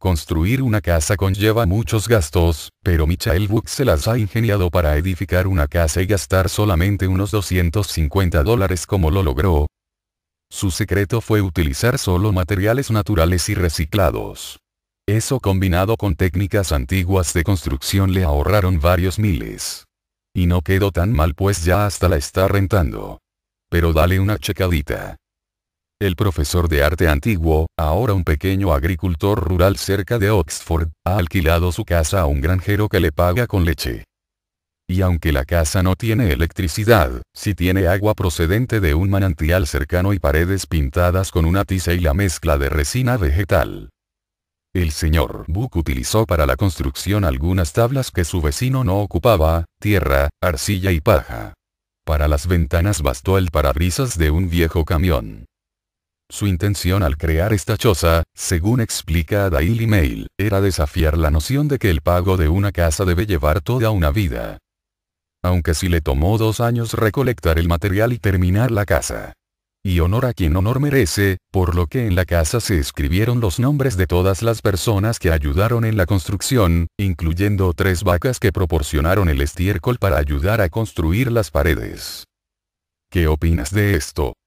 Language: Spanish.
Construir una casa conlleva muchos gastos, pero Michael Buck se las ha ingeniado para edificar una casa y gastar solamente unos 250 dólares como lo logró. Su secreto fue utilizar solo materiales naturales y reciclados. Eso combinado con técnicas antiguas de construcción le ahorraron varios miles. Y no quedó tan mal pues ya hasta la está rentando. Pero dale una checadita. El profesor de arte antiguo, ahora un pequeño agricultor rural cerca de Oxford, ha alquilado su casa a un granjero que le paga con leche. Y aunque la casa no tiene electricidad, sí tiene agua procedente de un manantial cercano y paredes pintadas con una tiza y la mezcla de resina vegetal. El señor Buck utilizó para la construcción algunas tablas que su vecino no ocupaba, tierra, arcilla y paja. Para las ventanas bastó el parabrisas de un viejo camión. Su intención al crear esta choza, según explica Daily Mail, era desafiar la noción de que el pago de una casa debe llevar toda una vida. Aunque sí le tomó dos años recolectar el material y terminar la casa. Y honor a quien honor merece, por lo que en la casa se escribieron los nombres de todas las personas que ayudaron en la construcción, incluyendo tres vacas que proporcionaron el estiércol para ayudar a construir las paredes. ¿Qué opinas de esto?